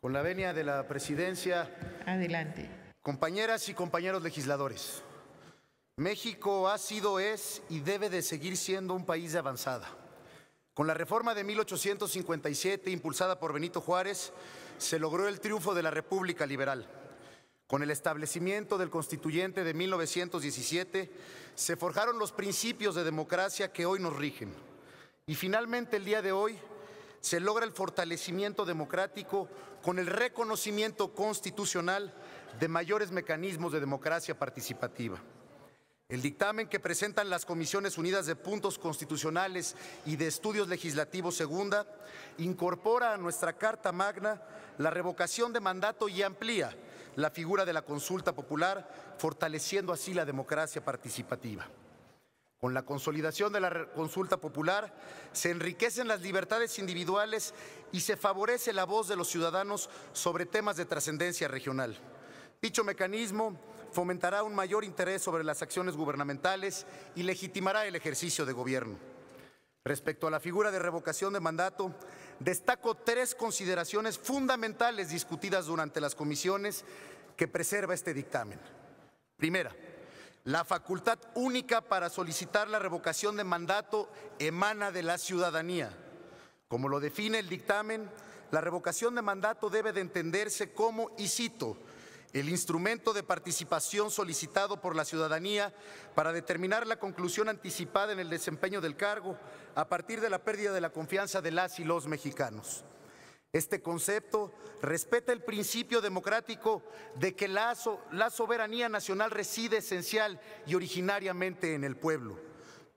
Con la venia de la presidencia. Adelante. Compañeras y compañeros legisladores, México ha sido, es y debe de seguir siendo un país de avanzada. Con la reforma de 1857 impulsada por Benito Juárez, se logró el triunfo de la República Liberal. Con el establecimiento del constituyente de 1917, se forjaron los principios de democracia que hoy nos rigen. Y finalmente el día de hoy se logra el fortalecimiento democrático con el reconocimiento constitucional de mayores mecanismos de democracia participativa. El dictamen que presentan las Comisiones Unidas de Puntos Constitucionales y de Estudios Legislativos Segunda incorpora a nuestra Carta Magna la revocación de mandato y amplía la figura de la consulta popular, fortaleciendo así la democracia participativa. Con la consolidación de la consulta popular se enriquecen las libertades individuales y se favorece la voz de los ciudadanos sobre temas de trascendencia regional. Dicho mecanismo fomentará un mayor interés sobre las acciones gubernamentales y legitimará el ejercicio de gobierno. Respecto a la figura de revocación de mandato, destaco tres consideraciones fundamentales discutidas durante las comisiones que preserva este dictamen. Primera, la facultad única para solicitar la revocación de mandato emana de la ciudadanía. Como lo define el dictamen, la revocación de mandato debe de entenderse como, y cito, el instrumento de participación solicitado por la ciudadanía para determinar la conclusión anticipada en el desempeño del cargo a partir de la pérdida de la confianza de las y los mexicanos. Este concepto respeta el principio democrático de que la, soberanía nacional reside esencial y originariamente en el pueblo.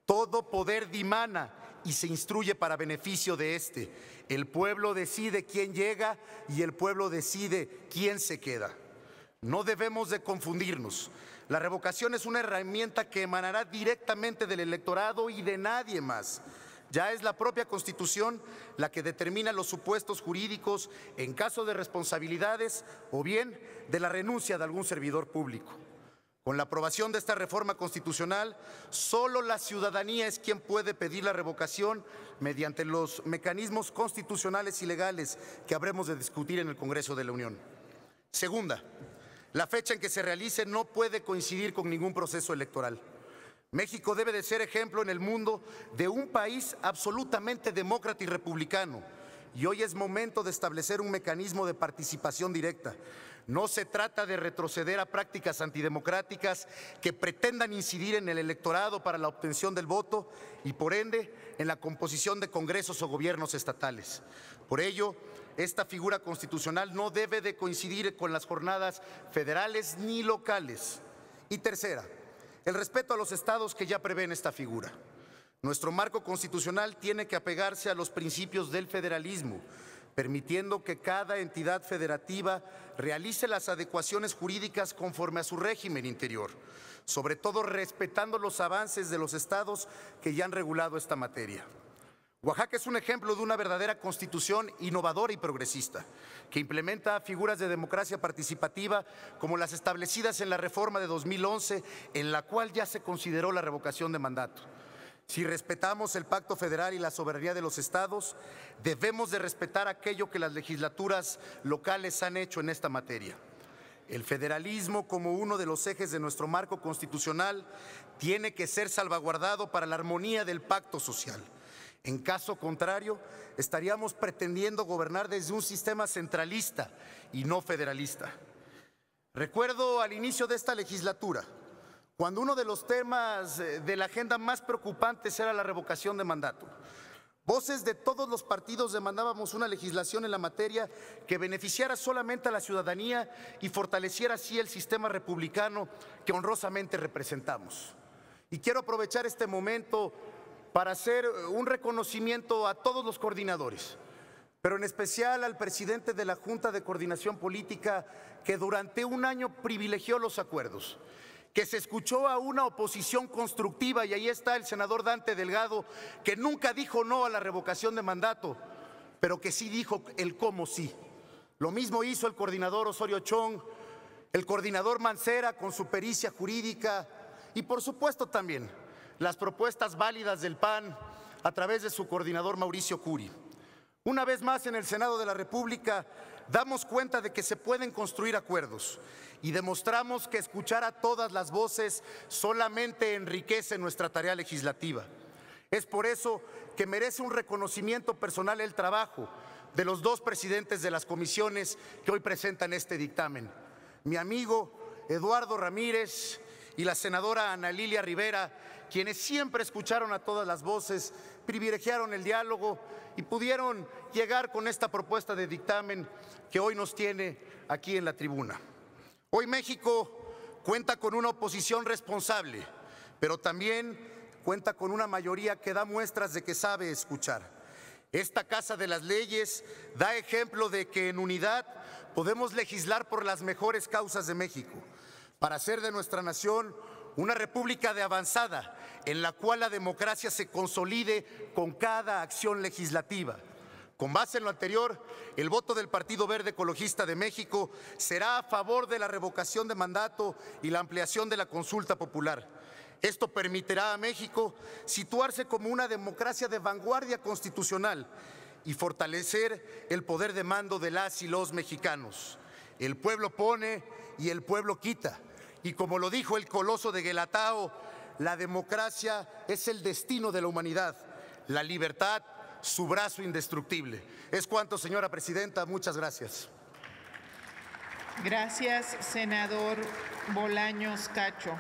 Todo poder dimana y se instruye para beneficio de éste. El pueblo decide quién llega y el pueblo decide quién se queda. No debemos de confundirnos. La revocación es una herramienta que emanará directamente del electorado y de nadie más. Ya es la propia Constitución la que determina los supuestos jurídicos en caso de responsabilidades o bien de la renuncia de algún servidor público. Con la aprobación de esta reforma constitucional, solo la ciudadanía es quien puede pedir la revocación mediante los mecanismos constitucionales y legales que habremos de discutir en el Congreso de la Unión. Segunda, la fecha en que se realice no puede coincidir con ningún proceso electoral. México debe de ser ejemplo en el mundo de un país absolutamente demócrata y republicano. Y hoy es momento de establecer un mecanismo de participación directa. No se trata de retroceder a prácticas antidemocráticas que pretendan incidir en el electorado para la obtención del voto y, por ende, en la composición de congresos o gobiernos estatales. Por ello, esta figura constitucional no debe de coincidir con las jornadas federales ni locales. Y tercera, el respeto a los estados que ya prevén esta figura. Nuestro marco constitucional tiene que apegarse a los principios del federalismo, permitiendo que cada entidad federativa realice las adecuaciones jurídicas conforme a su régimen interior, sobre todo respetando los avances de los estados que ya han regulado esta materia. Oaxaca es un ejemplo de una verdadera constitución innovadora y progresista, que implementa figuras de democracia participativa como las establecidas en la reforma de 2011, en la cual ya se consideró la revocación de mandato. Si respetamos el pacto federal y la soberanía de los estados, debemos de respetar aquello que las legislaturas locales han hecho en esta materia. El federalismo como uno de los ejes de nuestro marco constitucional tiene que ser salvaguardado para la armonía del pacto social en caso contrario, estaríamos pretendiendo gobernar desde un sistema centralista y no federalista. Recuerdo al inicio de esta legislatura, cuando uno de los temas eh, de la agenda más preocupantes era la revocación de mandato. Voces de todos los partidos demandábamos una legislación en la materia que beneficiara solamente a la ciudadanía y fortaleciera así el sistema republicano que honrosamente representamos. Y quiero aprovechar este momento para hacer eh, un reconocimiento a todos los coordinadores, pero en especial al presidente de la Junta de Coordinación Política, que durante un año privilegió los acuerdos, que se escuchó a una oposición constructiva, y ahí está el senador Dante Delgado, que nunca dijo no a la revocación de mandato, pero que sí dijo el cómo sí. Lo mismo hizo el coordinador Osorio Chong, el coordinador Mancera con su pericia jurídica y por supuesto también las propuestas válidas del PAN a través de su coordinador Mauricio Curi. Una vez más en el Senado de la República damos cuenta de que se pueden construir acuerdos y demostramos que escuchar a todas las voces solamente enriquece nuestra tarea legislativa. Es por eso que merece un reconocimiento personal el trabajo de los dos presidentes de las comisiones que hoy presentan este dictamen. Mi amigo Eduardo Ramírez y la senadora Ana Lilia Rivera, quienes siempre escucharon a todas las voces, privilegiaron el diálogo y pudieron llegar con esta propuesta de dictamen que hoy nos tiene aquí en la tribuna. Hoy México cuenta con una oposición responsable, pero también cuenta con una mayoría que da muestras de que sabe escuchar. Esta Casa de las Leyes da ejemplo de que en unidad podemos legislar por las mejores causas de México para hacer de nuestra nación una república de avanzada en la cual la democracia se consolide con cada acción legislativa. Con base en lo anterior, el voto del Partido Verde Ecologista de México será a favor de la revocación de mandato y la ampliación de la consulta popular. Esto permitirá a México situarse como una democracia de vanguardia constitucional y fortalecer el poder de mando de las y los mexicanos. El pueblo pone y el pueblo quita. Y como lo dijo el coloso de Gelatao, la democracia es el destino de la humanidad, la libertad su brazo indestructible. Es cuanto, señora presidenta, muchas gracias. Gracias, senador Bolaños Cacho.